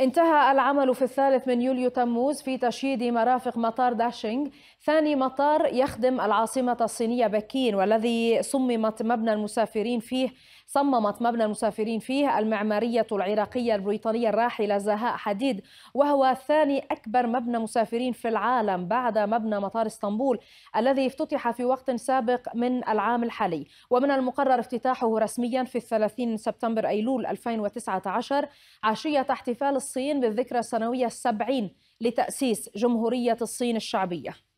انتهى العمل في الثالث من يوليو تموز في تشييد مرافق مطار داشينغ ثاني مطار يخدم العاصمة الصينية بكين والذي صممت مبنى المسافرين فيه صممت مبنى المسافرين فيه المعمارية العراقية البريطانية الراحلة زهاء حديد وهو ثاني أكبر مبنى مسافرين في العالم بعد مبنى مطار اسطنبول الذي افتتح في وقت سابق من العام الحالي ومن المقرر افتتاحه رسميا في 30 من سبتمبر أيلول 2019 عشية احتفال الصين بالذكرى السنوية السبعين لتأسيس جمهورية الصين الشعبية